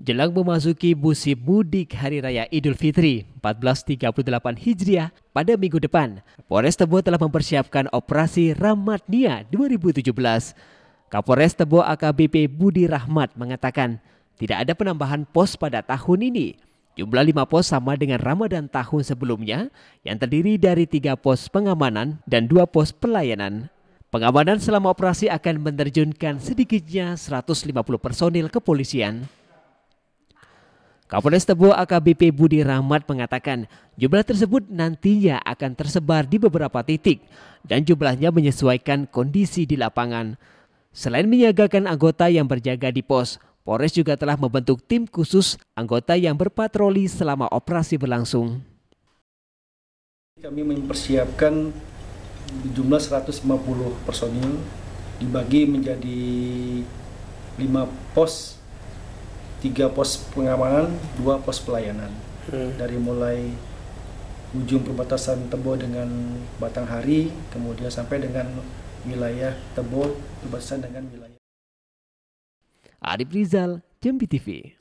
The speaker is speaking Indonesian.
Jelang memasuki musim mudik Hari Raya Idul Fitri 1438 Hijriah pada minggu depan, Polres Tebo telah mempersiapkan operasi Ramadnia 2017. Kapolres Tebo AKBP Budi Rahmat mengatakan, tidak ada penambahan pos pada tahun ini. Jumlah 5 pos sama dengan Ramadan tahun sebelumnya yang terdiri dari 3 pos pengamanan dan 2 pos pelayanan. Pengamanan selama operasi akan menerjunkan sedikitnya 150 personil kepolisian. Kapolres Tebo AKBP Budi Rahmat mengatakan jumlah tersebut nantinya akan tersebar di beberapa titik dan jumlahnya menyesuaikan kondisi di lapangan. Selain menyiagakan anggota yang berjaga di pos, Polres juga telah membentuk tim khusus anggota yang berpatroli selama operasi berlangsung. Kami mempersiapkan jumlah 150 personil dibagi menjadi 5 pos tiga pos pengamanan, dua pos pelayanan. Hmm. Dari mulai ujung perbatasan Tebo dengan Batanghari, kemudian sampai dengan wilayah Tebo perbatasan dengan wilayah. Arif Rizal, Jambi TV.